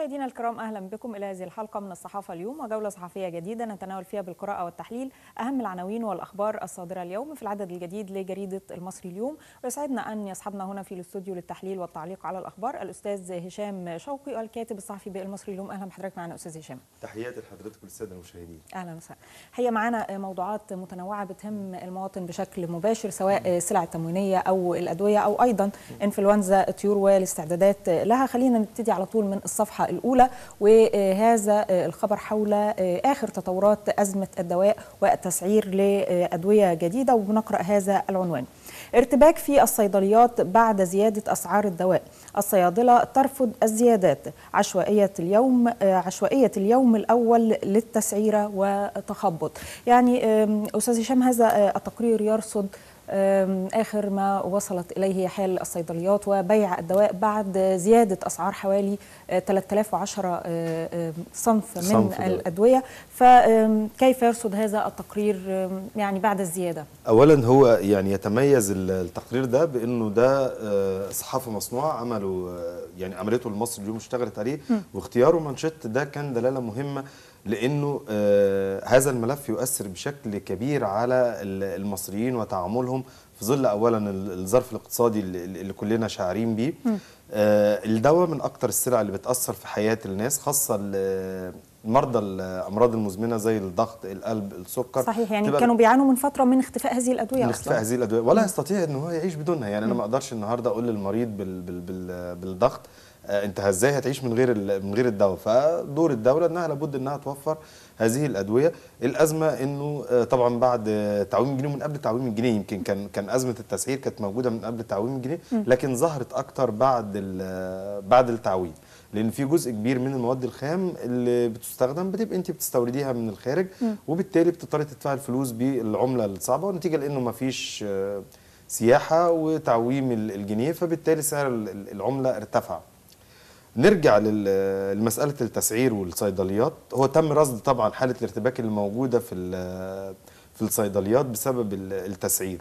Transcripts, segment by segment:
مشاهدينا الكرام اهلا بكم الى هذه الحلقه من الصحافه اليوم وجوله صحفيه جديده نتناول فيها بالقراءه والتحليل اهم العناوين والاخبار الصادره اليوم في العدد الجديد لجريده المصري اليوم ويسعدنا ان يصحبنا هنا في الاستوديو للتحليل والتعليق على الاخبار الاستاذ هشام شوقي الكاتب الصحفي بالمصري اليوم اهلا بحضرتك معنا استاذ هشام تحياتي لحضرتك وللساده المشاهدين اهلا وسهلا هي معانا موضوعات متنوعه بتهم المواطن بشكل مباشر سواء السلع التموينيه او الادويه او ايضا انفلونزا الطيور والاستعدادات لها خلينا نبتدي على طول من الصفحه الأولى وهذا آه، الخبر حول آه، آخر تطورات أزمة الدواء والتسعير لأدوية جديدة وبنقرأ هذا العنوان ارتباك في الصيدليات بعد زيادة أسعار الدواء الصيادلة ترفض الزيادات عشوائية اليوم آه، عشوائية اليوم الأول للتسعيرة وتخبط يعني أستاذ هشام هذا التقرير يرصد آخر ما وصلت إليه حال الصيدليات وبيع الدواء بعد زيادة أسعار حوالي 3010 آه، آه، آه، صنف من صنف الأدوية فكيف يرصد هذا التقرير يعني بعد الزيادة؟ أولا هو يعني يتميز التقرير ده بأنه ده صحافة مصنوعة عمله يعني عملته المصري اليوم اشتغلت عليه واختياره مانشيت ده كان دلالة مهمة لانه آه، هذا الملف يؤثر بشكل كبير على المصريين وتعاملهم في ظل اولا الظرف الاقتصادي اللي كلنا شاعرين بيه آه، الدواء من اكتر السلع اللي بتاثر في حياه الناس خاصه مرضى الامراض المزمنه زي الضغط القلب السكر صحيح يعني كانوا بيعانوا من فتره من اختفاء هذه الادويه من اختفاء هذه الادويه ولا يستطيع ان هو يعيش بدونها يعني انا ما اقدرش النهارده اقول للمريض بال بال بال بالضغط آه، انت ازاي هتعيش من غير من غير الدواء فدور الدوله انها لابد انها توفر هذه الادويه الازمه انه آه، طبعا بعد تعويم الجنيه ومن قبل تعويم الجنيه يمكن كان كان ازمه التسعير كانت موجوده من قبل تعويم الجنيه لكن ظهرت اكتر بعد آه، بعد التعويم لان في جزء كبير من المواد الخام اللي بتستخدم بتبقى انت بتستورديها من الخارج م. وبالتالي بتضطري تدفعي الفلوس بالعمله الصعبه ونتيجه لانه ما فيش آه، سياحه وتعويم الجنيه فبالتالي سعر العمله ارتفع نرجع لمساله التسعير والصيدليات هو تم رصد طبعا حاله الارتباك اللي موجوده في في الصيدليات بسبب التسعير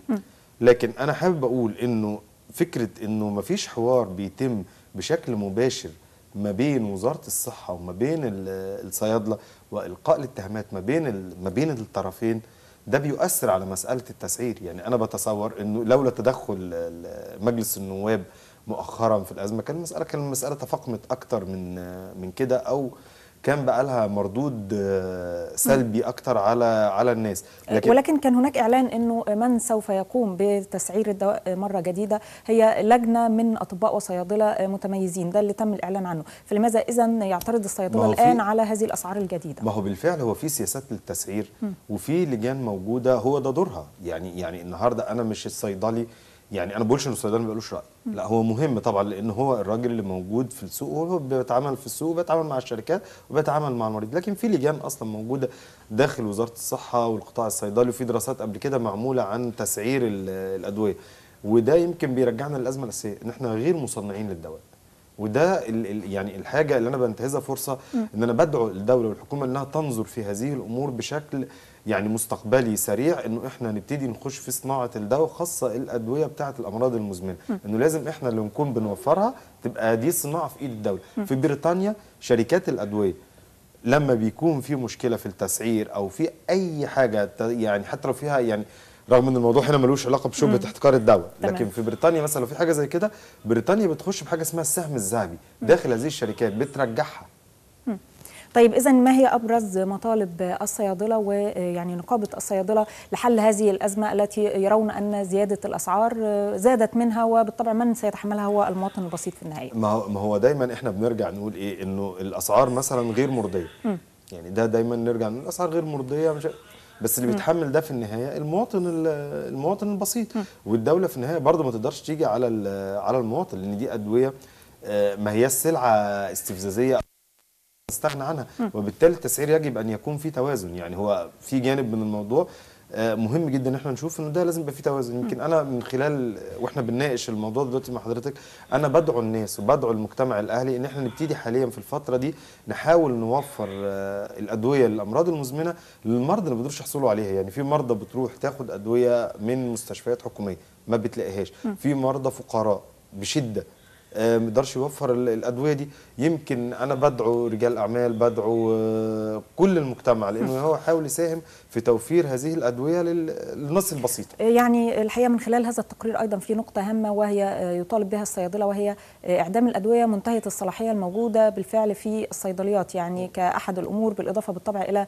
لكن انا حابب اقول انه فكره انه ما فيش حوار بيتم بشكل مباشر ما بين وزاره الصحه وما بين الصيادله والقاء الاتهامات ما بين ما بين الطرفين ده بيؤثر على مساله التسعير يعني انا بتصور انه لولا تدخل مجلس النواب مؤخرا في الازمه كان المساله كان المساله تفاقمت اكتر من من كده او كان بقى لها مردود آه، سلبي اكتر على على الناس لكن ولكن كان هناك اعلان انه من سوف يقوم بتسعير الدواء مره جديده هي لجنه من اطباء وصيادله متميزين ده اللي تم الاعلان عنه فلماذا اذا يعترض الصيادله الان على هذه الاسعار الجديده ما هو بالفعل هو في سياسات للتسعير وفي لجان موجوده هو ده دورها يعني يعني النهارده انا مش الصيدلي يعني انا بقولش ان السيدان ما بيقولوش راي لا هو مهم طبعا لان هو الراجل اللي موجود في السوق هو بيتعامل في السوق وبيتعامل مع الشركات وبيتعامل مع المريض لكن في لجان اصلا موجوده داخل وزاره الصحه والقطاع الصيدلي وفي دراسات قبل كده معموله عن تسعير الادويه وده يمكن بيرجعنا للازمه الاساسيه ان احنا غير مصنعين للدواء وده يعني الحاجه اللي انا بنتهزها فرصه ان انا بدعو الدوله والحكومه انها تنظر في هذه الامور بشكل يعني مستقبلي سريع انه احنا نبتدي نخش في صناعه الدواء خاصه الادويه بتاعه الامراض المزمنه انه لازم احنا اللي نكون بنوفرها تبقى دي صناعه في ايد الدوله في بريطانيا شركات الادويه لما بيكون في مشكله في التسعير او في اي حاجه يعني حتى لو فيها يعني رغم ان الموضوع هنا ملوش علاقه بشبهه احتكار الدواء لكن في بريطانيا مثلا لو في حاجه زي كده بريطانيا بتخش بحاجه اسمها السهم الذهبي داخل هذه الشركات بترجعها طيب إذا ما هي أبرز مطالب الصيادلة ويعني نقابة الصيادلة لحل هذه الأزمة التي يرون أن زيادة الأسعار زادت منها وبالطبع من سيتحملها هو المواطن البسيط في النهاية ما هو دايما إحنا بنرجع نقول إيه إنه الأسعار مثلا غير مرضية يعني ده دايما نرجع نقول الأسعار غير مرضية مش بس اللي بيتحمل ده في النهايه المواطن المواطن البسيط والدوله في النهايه برضه ما تقدرش تيجي على على المواطن لان دي ادويه آه، ما هي السلعه استفزازيه تستغنى عنها وبالتالي التسعير يجب ان يكون في توازن يعني هو في جانب من الموضوع آه، مهم جدا ان احنا نشوف انه ده لازم يبقى فيه توازن يمكن انا من خلال واحنا بنناقش الموضوع دلوقتي مع حضرتك انا بدعو الناس وبدعو المجتمع الاهلي ان احنا نبتدي حاليا في الفتره دي نحاول نوفر آه، الادويه للامراض المزمنه للمرضى اللي ما بيقدروش يحصلوا عليها يعني في مرضى بتروح تاخد ادويه من مستشفيات حكوميه ما بتلاقيهاش في مرضى فقراء بشده آه، ما يقدرش يوفر الادويه دي يمكن انا بدعو رجال اعمال بدعو آه، كل المجتمع لانه هو حاول يساهم في توفير هذه الادويه للناس البسيطه آه، يعني الحقيقه من خلال هذا التقرير ايضا في نقطه هامه وهي يطالب بها الصيادله وهي اعدام الادويه منتهيه الصلاحيه الموجوده بالفعل في الصيدليات يعني كاحد الامور بالاضافه بالطبع الى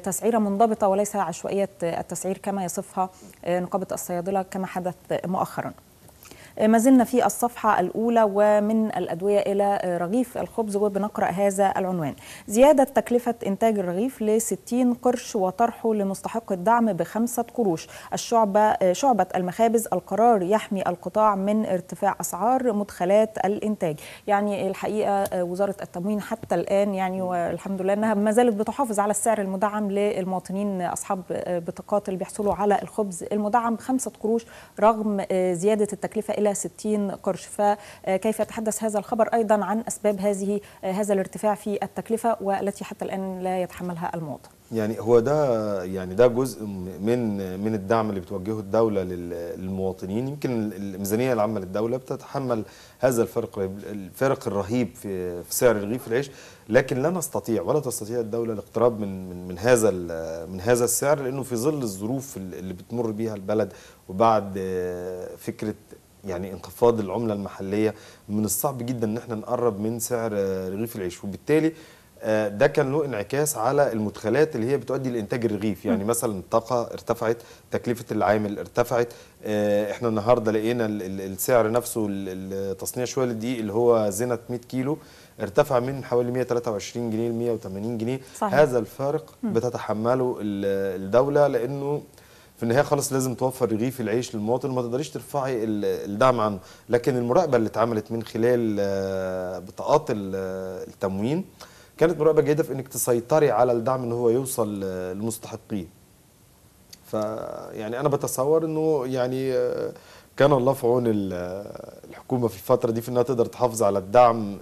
تسعيره منضبطه وليس عشوائيه التسعير كما يصفها نقابه الصيادله كما حدث مؤخرا ما زلنا في الصفحة الأولى ومن الأدوية إلى رغيف الخبز وبنقرأ هذا العنوان زيادة تكلفة إنتاج الرغيف ل 60 قرش وطرحه لمستحق الدعم بخمسة قروش الشعبة شعبة المخابز القرار يحمي القطاع من ارتفاع أسعار مدخلات الإنتاج يعني الحقيقة آه، وزارة التموين حتى الآن يعني والحمد لله أنها ما زالت بتحافظ على السعر المدعم للمواطنين أصحاب آه، بطاقات اللي بيحصلوا على الخبز المدعم بخمسة قروش رغم آه، زيادة التكلفة إلى 60 قرش فكيف يتحدث هذا الخبر أيضا عن أسباب هذه هذا الارتفاع في التكلفة والتي حتى الآن لا يتحملها المواطن يعني هو ده يعني ده جزء من من الدعم اللي بتوجهه الدوله للمواطنين يمكن الميزانيه العامه للدوله بتتحمل هذا الفرق الفرق الرهيب في في سعر رغيف العيش لكن لا نستطيع ولا تستطيع الدوله الاقتراب من من من هذا من هذا السعر لانه في ظل الظروف اللي بتمر بيها البلد وبعد فكره يعني انخفاض العمله المحليه من الصعب جدا ان احنا نقرب من سعر رغيف العيش وبالتالي آه، ده كان له انعكاس على المدخلات اللي هي بتؤدي لانتاج الرغيف يعني مثلا الطاقه ارتفعت تكلفه العامل ارتفعت آه، احنا النهارده لقينا السعر نفسه التصنيع شويه للدقيق اللي هو زنه 100 كيلو ارتفع من حوالي 123 جنيه ل 180 جنيه صحيح. هذا الفارق بتتحمله الدوله لانه في النهايه خلاص لازم توفر رغيف العيش للمواطن وما تقدريش ترفعي الدعم عنه لكن المراقبه اللي اتعملت من خلال آه، بطاقات آه، التموين كانت مراقبه جيده في انك تسيطري على الدعم ان هو يوصل لمستحقيه فيعني انا بتصور انه يعني آه، كان الله في عون الحكومه في الفتره دي في انها تقدر تحافظ على الدعم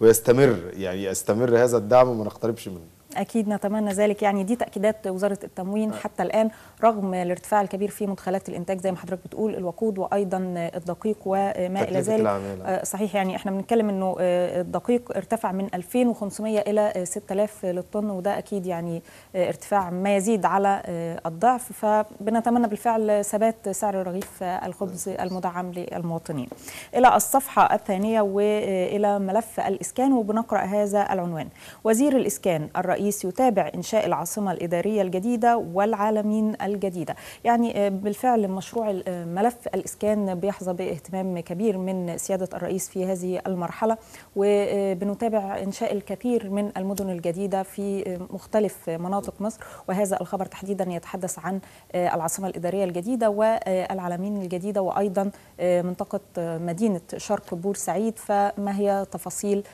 ويستمر يعني يستمر هذا الدعم وما نقتربش منه أكيد نتمنى ذلك يعني دي تأكيدات وزارة التموين آه. حتى الآن رغم الارتفاع الكبير في مدخلات الإنتاج زي ما حضرتك بتقول الوقود وأيضا الدقيق وما إلى ذلك آه، صحيح يعني احنا بنتكلم إنه آه، الدقيق ارتفع من 2500 إلى 6000 للطن وده أكيد يعني ارتفاع ما يزيد على الضعف فبنتمنى بالفعل ثبات سعر رغيف الخبز المدعم للمواطنين إلى الصفحة الثانية وإلى ملف الإسكان وبنقرأ هذا العنوان وزير الإسكان الرئيس الرئيس يتابع إنشاء العاصمة الإدارية الجديدة والعالمين الجديدة يعني آه، بالفعل مشروع آه، ملف الإسكان بيحظى باهتمام كبير من سيادة الرئيس في هذه المرحلة وبنتابع آه، إنشاء الكثير من المدن الجديدة في مختلف مناطق مصر وهذا الخبر تحديدا يتحدث عن العاصمة الإدارية الجديدة والعالمين الجديدة وأيضا منطقة مدينة شرق بورسعيد فما هي تفاصيل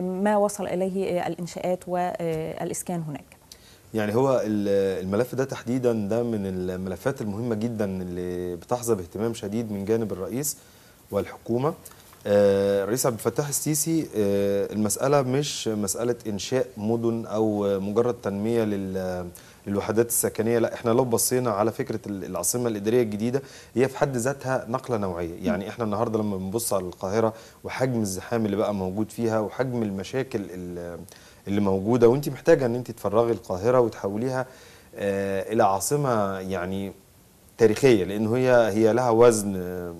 ما وصل اليه آه، الانشاءات والاسكان هناك يعني هو الملف ده تحديدا ده من الملفات المهمه جدا اللي بتحظى باهتمام شديد من جانب الرئيس والحكومه آه، الرئيس عبد الفتاح السيسي آه، المسألة مش مسألة إنشاء مدن أو مجرد تنمية لل للوحدات السكنيه لا احنا لو بصينا على فكره العاصمه الاداريه الجديده هي في حد ذاتها نقله نوعيه يعني احنا النهارده لما بنبص على القاهره وحجم الزحام اللي بقى موجود فيها وحجم المشاكل اللي موجوده وانت محتاجه ان انت تفرغي القاهره وتحوليها آه، الى عاصمه يعني تاريخيه لانه هي هي لها وزن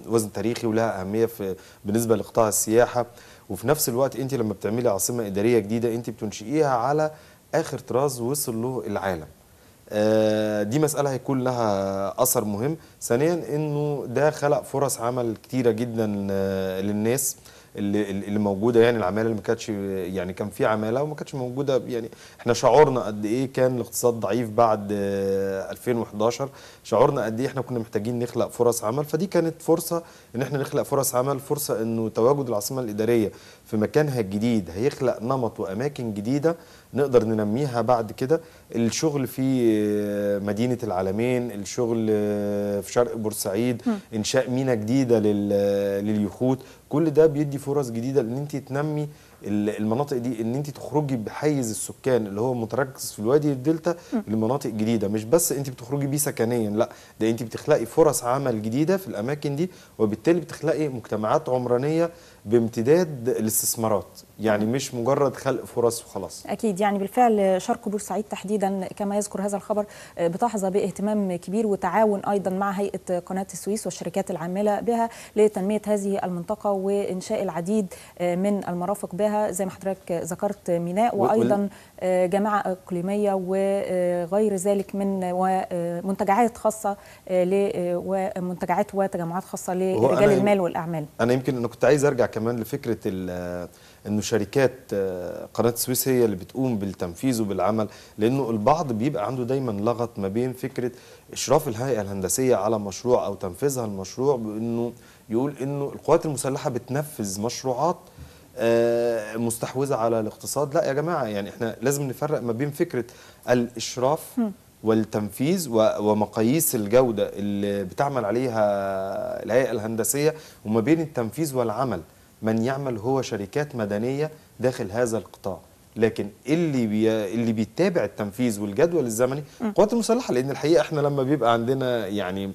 وزن تاريخي ولها اهميه في بالنسبه لقطاع السياحه وفي نفس الوقت انت لما بتعملي عاصمه اداريه جديده انت بتنشئيها على اخر طراز وصل له العالم آه، دي مسألة هيكون لها أثر مهم ثانيا أنه ده خلق فرص عمل كتيرة جدا آه، للناس اللي, اللي موجوده يعني العماله اللي ما كانتش يعني كان في عماله وما كانتش موجوده يعني احنا شعورنا قد ايه كان الاقتصاد ضعيف بعد 2011 آه، شعورنا قد ايه احنا كنا محتاجين نخلق فرص عمل فدي كانت فرصه ان احنا نخلق فرص عمل فرصه انه تواجد العاصمه الاداريه في مكانها الجديد هيخلق نمط واماكن جديده نقدر ننميها بعد كده الشغل في مدينه العالمين الشغل في شرق بورسعيد انشاء مينا جديده لليخوت كل ده بيدي فرص جديده ان انت تنمي المناطق دي ان انت تخرجي بحيز السكان اللي هو متركز في الوادي الدلتا لمناطق جديده مش بس انت بتخرجي بيه سكنيا لا ده انت بتخلقي فرص عمل جديده في الاماكن دي وبالتالي بتخلقي مجتمعات عمرانيه بامتداد الاستثمارات يعني مش مجرد خلق فرص وخلاص اكيد يعني بالفعل شرق بورسعيد تحديدا كما يذكر هذا الخبر بتحظى باهتمام كبير وتعاون ايضا مع هيئه قناه السويس والشركات العامله بها لتنميه هذه المنطقه وانشاء العديد من المرافق بها زي ما حضرتك ذكرت ميناء وايضا جامعه اقليميه وغير ذلك من منتجعات خاصه ومنتجعات وتجمعات خاصه لرجال المال والاعمال انا يمكن انا كنت عايز ارجع كمان لفكره انه شركات آه، قناه السويس هي اللي بتقوم بالتنفيذ وبالعمل لانه البعض بيبقى عنده دايما لغط ما بين فكره اشراف الهيئه الهندسيه على مشروع او تنفيذها المشروع بانه يقول انه القوات المسلحه بتنفذ مشروعات آه، مستحوذه على الاقتصاد لا يا جماعه يعني احنا لازم نفرق ما بين فكره الاشراف والتنفيذ ومقاييس الجوده اللي بتعمل عليها الهيئه الهندسيه وما بين التنفيذ والعمل من يعمل هو شركات مدنية داخل هذا القطاع لكن اللي بي... اللي بيتابع التنفيذ والجدول الزمني القوات المسلحه لان الحقيقه احنا لما بيبقى عندنا يعني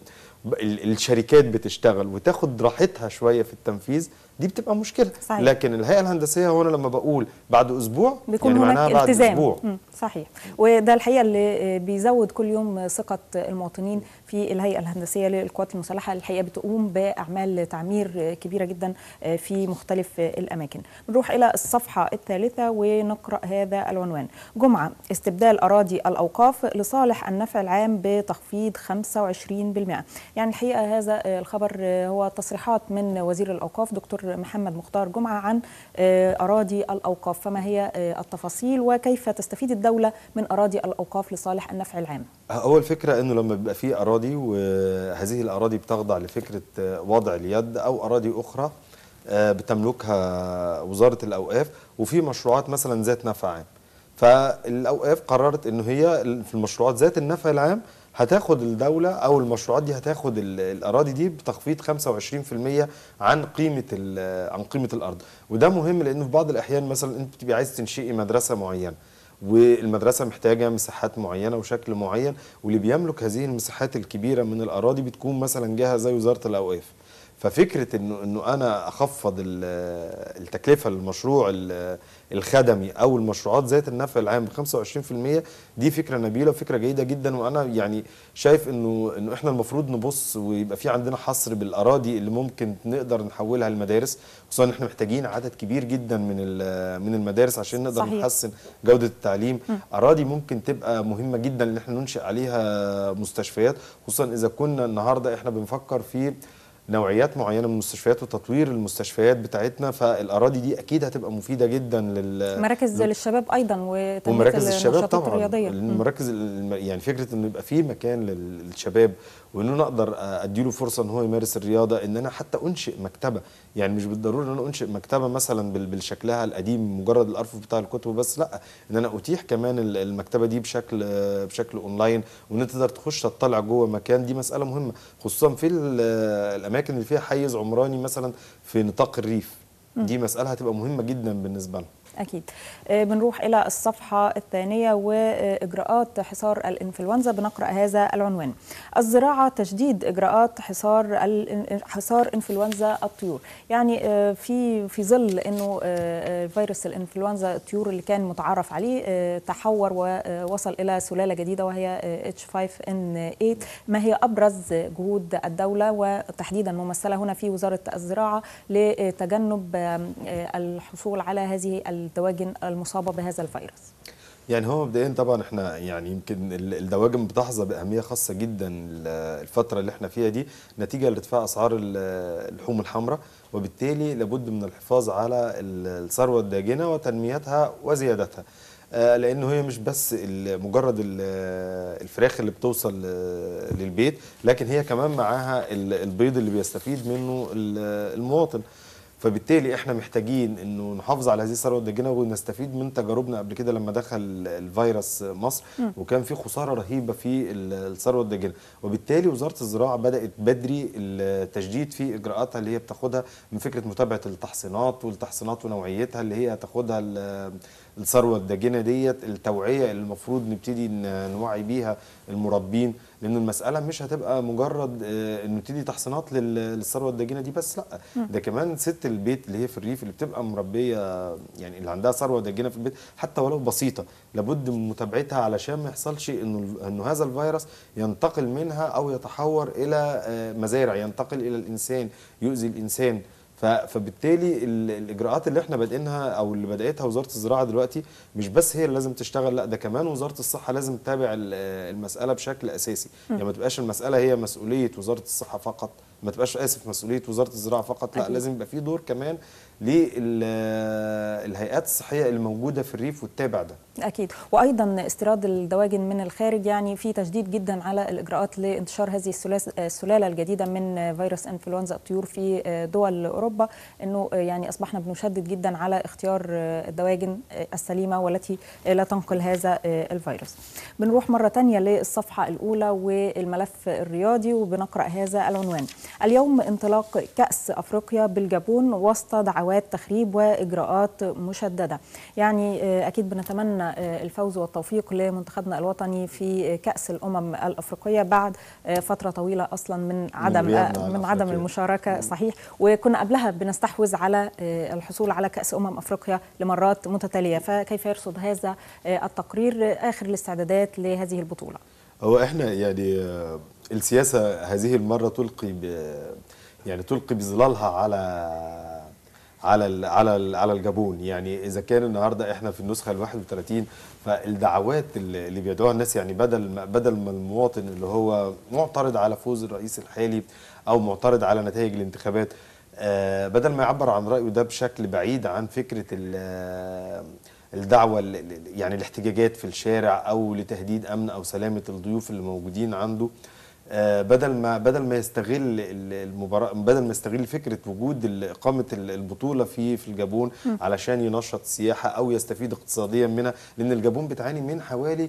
الشركات بتشتغل وتاخد راحتها شويه في التنفيذ دي بتبقى مشكله صحيح. لكن الهيئه الهندسيه هو انا لما بقول بعد اسبوع بيكون يعني هناك بعد التزام أسبوع. صحيح وده الحقيقه اللي آه، بيزود كل يوم ثقه المواطنين في الهيئه الهندسيه للقوات المسلحه الحقيقه بتقوم باعمال تعمير كبيره جدا آه، في مختلف الاماكن نروح الى الصفحه الثالثه ونقرا هذا العنوان جمعه استبدال اراضي الاوقاف لصالح النفع العام بتخفيض 25% يعني الحقيقه هذا آه، الخبر هو تصريحات من وزير الاوقاف دكتور محمد مختار جمعة عن آه، أراضي الأوقاف فما هي آه، التفاصيل وكيف تستفيد الدولة من أراضي الأوقاف لصالح النفع العام أول فكرة أنه لما بيبقى فيه أراضي وهذه الأراضي بتخضع لفكرة آه، وضع اليد أو أراضي أخرى بتملكها وزارة الأوقاف وفي مشروعات مثلا ذات نفع عام فالأوقاف قررت أنه هي في المشروعات ذات النفع العام هتاخد الدوله او المشروعات دي هتاخد الاراضي دي بتخفيض 25% عن قيمه عن قيمه الارض وده مهم لانه في بعض الاحيان مثلا انت بتبقي عايز تنشئي مدرسه معينه والمدرسة محتاجة مساحات معينة وشكل معين واللي بيملك هذه المساحات الكبيرة من الأراضي بتكون مثلا جهة زي وزارة الأوقاف ففكره انه انه انا اخفض التكلفه للمشروع الخدمي او المشروعات ذات النفع العام ب 25% دي فكره نبيله وفكره جيده جدا وانا يعني شايف انه انه احنا المفروض نبص ويبقى في عندنا حصر بالاراضي اللي ممكن نقدر نحولها لمدارس خصوصا ان احنا محتاجين عدد كبير جدا من من المدارس عشان نقدر صحيح. نحسن جوده التعليم م. اراضي ممكن تبقى مهمه جدا ان احنا ننشئ عليها مستشفيات خصوصا اذا كنا النهارده احنا بنفكر في نوعيات معينه من المستشفيات وتطوير المستشفيات بتاعتنا فالاراضي دي اكيد هتبقى مفيده جدا لل مراكز لل... للشباب ايضا ومراكز الشباب طبعا الرياضيه يعني فكره انه يبقى في مكان للشباب وان انا اقدر اديله فرصه ان هو يمارس الرياضه ان انا حتى انشئ مكتبه يعني مش بالضروره ان انا انشئ مكتبه مثلا بالشكلها القديم مجرد الارفف بتاع الكتب بس لا ان انا اتيح كمان المكتبه دي بشكل بشكل اونلاين وان انت تقدر تخش تطلع جوه مكان دي مساله مهمه خصوصا في الاماكن اللي فيها حيز عمراني مثلا في نطاق الريف دي مساله هتبقى مهمه جدا بالنسبه لهم أكيد آه، بنروح إلى الصفحة الثانية وإجراءات حصار الإنفلونزا بنقرأ هذا العنوان الزراعة تشديد إجراءات حصار حصار إنفلونزا الطيور يعني آه، في في ظل إنه آه، فيروس الإنفلونزا الطيور اللي كان متعارف عليه تحور ووصل إلى سلالة جديدة وهي H5N8 ما هي أبرز جهود الدولة وتحديدا ممثلة هنا في وزارة الزراعة لتجنب الحصول على هذه الدواجن المصابه بهذا الفيروس يعني هو مبدئيا طبعا احنا يعني يمكن الدواجن بتحظى باهميه خاصه جدا الفتره اللي احنا فيها دي نتيجه لارتفاع اسعار اللحوم الحمراء وبالتالي لابد من الحفاظ على الثروه الداجنه وتنميتها وزيادتها آه، لانه هي مش بس مجرد الفراخ اللي بتوصل آه، للبيت لكن هي كمان معاها البيض اللي بيستفيد منه المواطن فبالتالي احنا محتاجين انه نحافظ على هذه الثروه الداجنه ونستفيد من تجاربنا قبل كده لما دخل الفيروس مصر م. وكان في خساره رهيبه في الثروه الداجنه وبالتالي وزاره الزراعه بدات بدري التجديد في اجراءاتها اللي هي بتاخدها من فكره متابعه التحصينات والتحصينات ونوعيتها اللي هي تاخدها الثروه الداجنه ديت التوعيه اللي المفروض نبتدي نوعي بيها المربين لان المساله مش هتبقى مجرد انه تدي تحصينات للثروه الداجنه دي بس لا ده كمان ست البيت اللي هي في الريف اللي بتبقى مربيه يعني اللي عندها ثروه داجنه في البيت حتى ولو بسيطه لابد من متابعتها علشان ما يحصلش انه انه هذا الفيروس ينتقل منها او يتحور الى آه، مزارع ينتقل الى الانسان يؤذي الانسان فبالتالي الاجراءات اللي احنا بادئينها او اللي بداتها وزاره الزراعه دلوقتي مش بس هي اللي لازم تشتغل لا ده كمان وزاره الصحه لازم تتابع المساله بشكل اساسي يعني ما تبقاش المساله هي مسؤوليه وزاره الصحه فقط ما تبقاش اسف مسؤوليه وزاره الزراعه فقط لا لازم يبقى في دور كمان للهيئات الصحيه الموجوده في الريف والتابع ده. اكيد وايضا استيراد الدواجن من الخارج يعني في تشديد جدا على الاجراءات لانتشار هذه السلاله الجديده من فيروس انفلونزا الطيور في دول اوروبا انه يعني اصبحنا بنشدد جدا على اختيار الدواجن السليمه والتي لا تنقل هذا الفيروس. بنروح مره ثانيه للصفحه الاولى والملف الرياضي وبنقرا هذا العنوان. اليوم انطلاق كأس أفريقيا بالجابون وسط دعوات تخريب وإجراءات مشددة يعني آه، أكيد بنتمنى آه، الفوز والتوفيق لمنتخبنا الوطني في آه، كأس الأمم الأفريقية بعد فترة طويلة أصلا من عدم من, عدم المشاركة صحيح وكنا قبلها بنستحوذ على الحصول على كأس أمم أفريقيا لمرات متتالية فكيف يرصد هذا التقرير آخر الاستعدادات لهذه البطولة هو احنا يعني السياسة هذه المرة تلقي ب... يعني تلقي بظلالها على على على على الجابون يعني اذا كان النهارده احنا في النسخه ال 31 فالدعوات اللي بيدعوها الناس يعني بدل ما بدل ما المواطن اللي هو معترض على فوز الرئيس الحالي او معترض على نتائج الانتخابات آه، بدل ما يعبر عن رايه ده بشكل بعيد عن فكره آه، الدعوه يعني الاحتجاجات في الشارع او لتهديد امن او سلامه الضيوف اللي موجودين عنده آه، بدل ما بدل ما يستغل المباراه بدل ما يستغل فكره وجود اقامه البطوله في في الجابون علشان ينشط السياحه او يستفيد اقتصاديا منها لان الجابون بتعاني من حوالي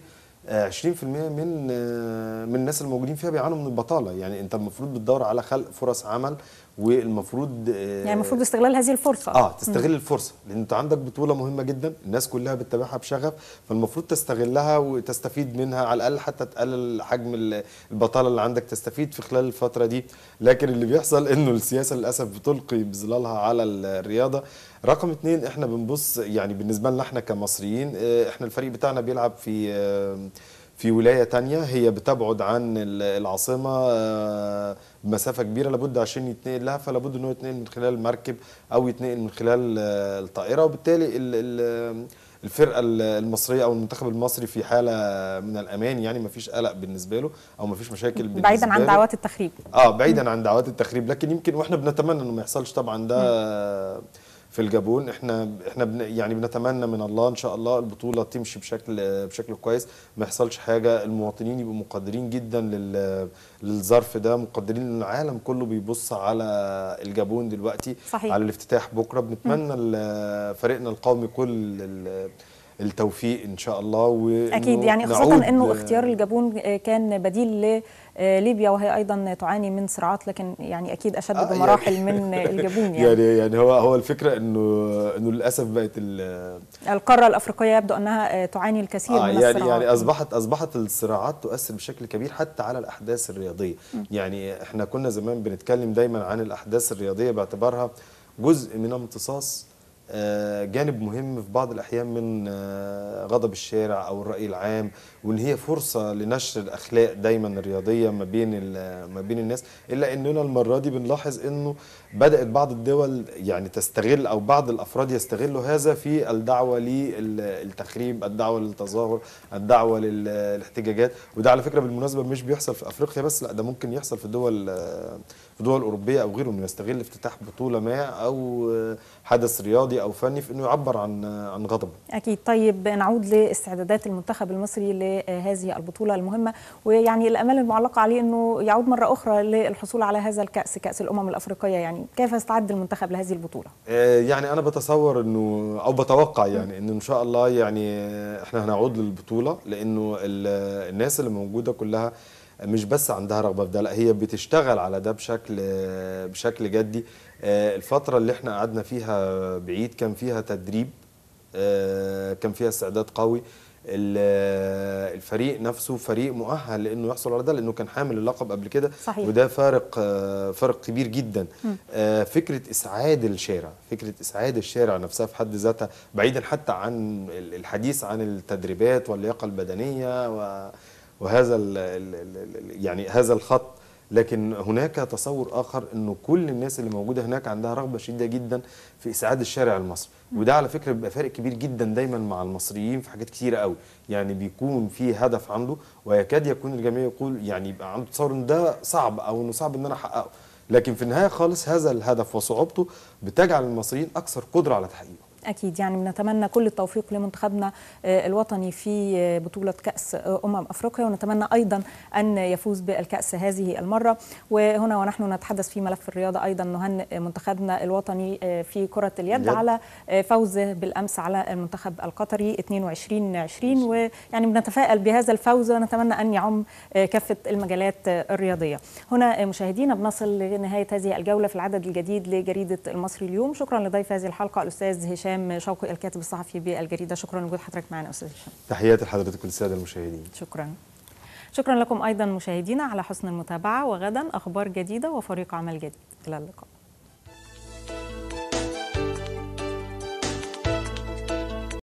20% آه، من آه، من الناس الموجودين فيها بيعانوا من البطاله يعني انت المفروض بتدور على خلق فرص عمل والمفروض آه، يعني المفروض استغلال هذه الفرصه اه تستغل م. الفرصه لان انت عندك بطوله مهمه جدا الناس كلها بتتابعها بشغف فالمفروض تستغلها وتستفيد منها على الاقل حتى تقلل حجم البطاله اللي عندك تستفيد في خلال الفتره دي لكن اللي بيحصل انه السياسه للاسف بتلقي بظلالها على الرياضه رقم اتنين احنا بنبص يعني بالنسبه لنا احنا كمصريين آه، احنا الفريق بتاعنا بيلعب في في ولايه تانية هي بتبعد عن العاصمه آه، بمسافه كبيره لابد عشان يتنقل لها فلابد ان هو يتنقل من خلال مركب او يتنقل من خلال آه، الطائره وبالتالي الفرقه المصريه او المنتخب المصري في حاله من الامان يعني ما فيش قلق بالنسبه له او ما فيش مشاكل بالنسبه بعيدا عن دعوات التخريب اه بعيدا عن دعوات التخريب لكن يمكن واحنا بنتمنى انه ما يحصلش طبعا ده في الجابون احنا احنا بن يعني بنتمنى من الله ان شاء الله البطوله تمشي بشكل بشكل كويس ما يحصلش حاجه المواطنين يبقوا مقدرين جدا للظرف ده مقدرين العالم كله بيبص على الجابون دلوقتي صحيح. على الافتتاح بكره بنتمنى فريقنا القومي كل التوفيق ان شاء الله اكيد يعني خاصه انه اختيار الجابون كان بديل ل آه، ليبيا وهي ايضا تعاني من صراعات لكن يعني اكيد اشد آه يعني بمراحل يعني من الجابون يعني يعني يعني هو هو الفكره انه انه للاسف بقت القاره الافريقيه يبدو انها آه، تعاني الكثير آه من يعني الصراعات يعني اصبحت اصبحت الصراعات تؤثر بشكل كبير حتى على الاحداث الرياضيه م. يعني احنا كنا زمان بنتكلم دايما عن الاحداث الرياضيه باعتبارها جزء من امتصاص آه، جانب مهم في بعض الأحيان من آه، غضب الشارع أو الرأي العام وإن هي فرصة لنشر الأخلاق دايما الرياضية ما بين ما بين الناس إلا إننا المرة دي بنلاحظ إنه بدأت بعض الدول يعني تستغل أو بعض الأفراد يستغلوا هذا في الدعوة للتخريب الدعوة للتظاهر الدعوة للاحتجاجات وده على فكرة بالمناسبة مش بيحصل في أفريقيا بس لا ده ممكن يحصل في دول في دول أوروبية أو غيره إنه يستغل افتتاح بطولة ما أو حدث رياضي أو فني في إنه يعبر عن عن غضبه أكيد طيب نعود لاستعدادات المنتخب المصري لهذه البطولة المهمة ويعني الأمال المعلقة عليه إنه يعود مرة أخرى للحصول على هذا الكأس كأس الأمم الأفريقية يعني كيف استعد المنتخب لهذه البطوله آه، يعني انا بتصور انه او بتوقع يعني انه ان شاء الله يعني احنا هنعود للبطوله لانه الناس اللي موجوده كلها مش بس عندها رغبه في ده لا هي بتشتغل على ده بشكل بشكل جدي آه، الفتره اللي احنا قعدنا فيها بعيد كان فيها تدريب آه، كان فيها استعداد قوي الفريق نفسه فريق مؤهل لانه يحصل على ده لانه كان حامل اللقب قبل كده صحيح. وده فارق آه، فارق كبير جدا م. آه، فكره اسعاد الشارع فكره اسعاد الشارع نفسها في حد ذاتها بعيدا حتى عن الحديث عن التدريبات واللياقه البدنيه وهذا يعني هذا الخط لكن هناك تصور آخر أنه كل الناس اللي موجودة هناك عندها رغبة شديدة جدا في إسعاد الشارع المصري وده على فكرة بيبقى فارق كبير جدا دايما مع المصريين في حاجات كثيره قوي يعني بيكون في هدف عنده ويكاد يكون الجميع يقول يعني يبقى عنده تصور أن ده صعب أو أنه صعب أن أنا أحققه لكن في النهاية خالص هذا الهدف وصعوبته بتجعل المصريين أكثر قدرة على تحقيقه اكيد يعني بنتمنى كل التوفيق لمنتخبنا آه، الوطني في آه، بطوله كاس آه، امم افريقيا ونتمنى ايضا ان يفوز بالكاس هذه المره وهنا ونحن نتحدث في ملف الرياضه ايضا نهنئ منتخبنا الوطني في كره اليد على فوزه بالامس على المنتخب القطري 22 20 ويعني بنتفائل بهذا الفوز ونتمنى ان يعم كافه المجالات الرياضيه هنا مشاهدينا بنصل لنهايه هذه الجوله في العدد الجديد لجريده المصري اليوم شكرا لضيف هذه الحلقه الاستاذ هشام هشام شوقي الكاتب الصحفي بالجريده شكرا لوجود حضرتك معنا استاذ هشام تحياتي لحضرتك وللساده المشاهدين شكرا شكرا لكم ايضا مشاهدينا على حسن المتابعه وغدا اخبار جديده وفريق عمل جديد الى اللقاء